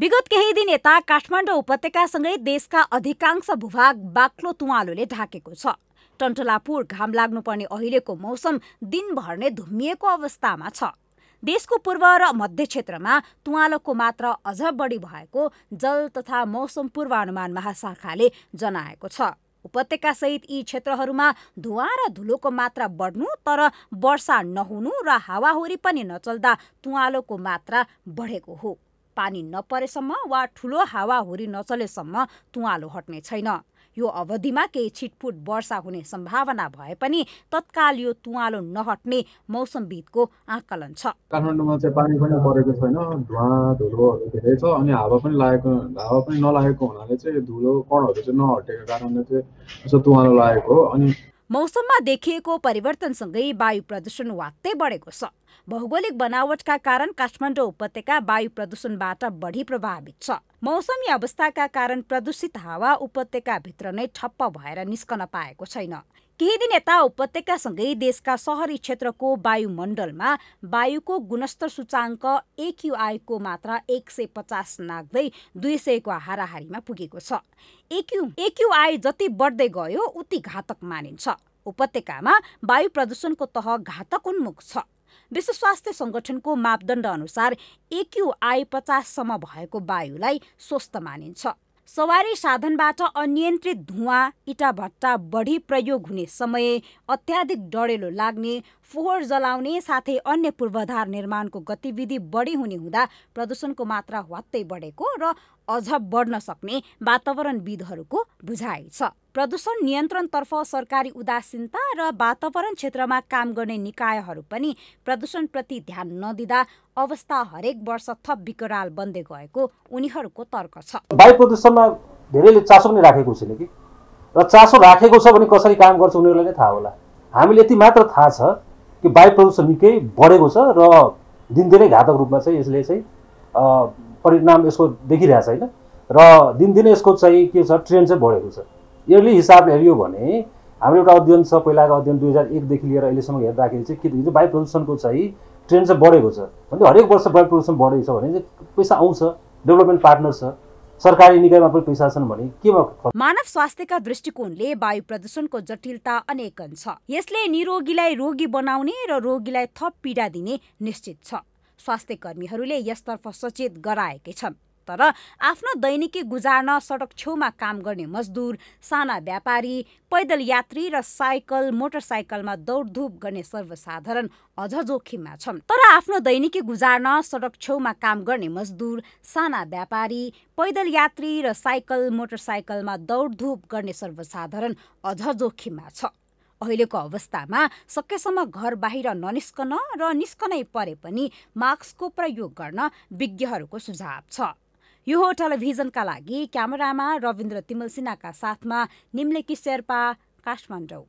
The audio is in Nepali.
विगत केही दिन यता काठमाडौँ उपत्यकासँगै देशका अधिकांश भूभाग बाक्लो तुवालोले ढाकेको छ टन्टलापुर घाम लाग्नुपर्ने अहिलेको मौसम दिनभर नै धुम्मिएको अवस्थामा छ देशको पूर्व र मध्य क्षेत्रमा तुवालोको मात्रा अझ बढी भएको जल तथा मौसम पूर्वानुमान महाशाखाले जनाएको छ उपत्यकासहित यी क्षेत्रहरूमा धुवा र धुलोको मात्रा बढ्नु तर वर्षा नहुनु र हावाहुरी पनि नचल्दा तुवालोको मात्रा बढेको हो पानी नपरेसम्म वा ठुलो हावाहुरी नचलेसम्म तुवालो हट्ने छैन यो अवधिमा केही छिटफुट वर्षा हुने सम्भावना भए पनि तत्काल यो तुवालो नहट्ने मौसमविदको आकलन छ काठमाडौँमा चाहिँ पानी पनि परेको छैन धुवा धुलोहरू धेरै छ अनि हावा पनि लागेको हावा पनि नलागेको हुनाले चाहिँ धुलो कणहरू चाहिँ नहटेको कारणले चाहिँ यसो तुवालो लागेको हो अनि मौसममा देखिएको परिवर्तनसँगै वायु प्रदूषण वात्तै बढेको छ भौगोलिक बनावटका कारण काठमाडौँ उपत्यका वायु प्रदूषणबाट बढी प्रभावित छ मौसमी अवस्थाका कारण प्रदूषित हावा उपत्यकाभित्र नै ठप्प भएर निस्कन पाएको छैन केही दिन यता उपत्यकासँगै देशका सहरी क्षेत्रको वायुमण्डलमा वायुको गुणस्तर सूचाङ्क एक्युआईको मात्रा एक सय पचास नाग्दै दुई सयको हाराहारीमा पुगेको छ एक्यु एक्युआई जति बढ्दै गयो उति घातक मानिन्छ उपत्यकामा वायु प्रदूषणको तह घातक उन्मुख छ विश्व स्वास्थ्य सङ्गठनको मापदण्ड अनुसार एक्युआई पचाससम्म भएको वायुलाई स्वस्थ मानिन्छ सवारी साधनबाट अनियन्त्रित धुवा इँटाभट्टा बढी प्रयोग हुने समय अत्याधिक डढेलो लाग्ने फोहोर जलाउने साथै अन्य पूर्वाधार निर्माणको गतिविधि बढी हुने हुँदा प्रदूषणको मात्रा वात्तै बढेको र अझ बढ्न सक्ने वातावरणविदहरूको बुझाइ छ प्रदूषण नियन्त्रणतर्फ सरकारी उदासीनता र वातावरण क्षेत्रमा काम गर्ने निकायहरू पनि प्रदूषणप्रति ध्यान नदिँदा अवस्था हरेक वर्ष थप विकराल बन्दै गएको उनीहरूको तर्क छ वायु प्रदूषणमा धेरैले चासो पनि राखेको छैन कि र चासो राखेको छ भने कसरी काम गर्छ उनीहरूलाई नै थाहा होला हामीले यति मात्र थाहा छ त्यो वायु प्रदूषण निकै बढेको छ र दिनदिनै घातक रूपमा चाहिँ यसले चाहिँ परिणाम यसको देखिरहेको छ होइन र दिनदिनै यसको चाहिँ के छ ट्रेन्ड चाहिँ बढेको छ यसले हिसाबले हेऱ्यो भने हाम्रो एउटा अध्ययन छ पहिलाको अध्ययन दुई हजार एकदेखि लिएर अहिलेसम्म हेर्दाखेरि चाहिँ के देखिन्छ वायु प्रदूषणको चाहिँ ट्रेन्ड चाहिँ बढेको छ भने हरेक वर्ष वायु प्रदूषण बढेको छ भने चाहिँ पैसा आउँछ डेभलपमेन्ट पार्टनर छ सरकारी निकायमा पनि पैसा छन् भने मानव स्वास्थ्यका दृष्टिकोणले वायु प्रदूषणको जटिलता अनेकन छ यसले निरोगीलाई रोगी बनाउने र रोगीलाई थप पीडा दिने निश्चित छ स्वास्थ्य कर्मीहरूले यसतर्फ सचेत गराएकै छन् तर आफ्नो दैनिकी गुजार्न सडक छेउमा काम गर्ने मजदुर साना व्यापारी पैदल यात्री र साइकल मोटरसाइकलमा दौडधुप गर्ने सर्वसाधारण अझ जोखिममा छन् तर आफ्नो दैनिकी गुजार्न सडक छेउमा काम गर्ने मजदुर साना व्यापारी पैदल यात्री र साइकल मोटरसाइकलमा दौडधुप गर्ने सर्वसाधारण अझ जोखिममा छ अहिलेको अवस्थामा सकेसम्म घर बाहिर ननिस्कन र निस्कनै परे पनि मास्कको प्रयोग गर्न विज्ञहरूको सुझाव छ यो टेलिभिजनका लागि क्यामेरामा रविन्द्र तिमलसिन्हाका साथमा निम्लेकी शेर्पा काठमाडौँ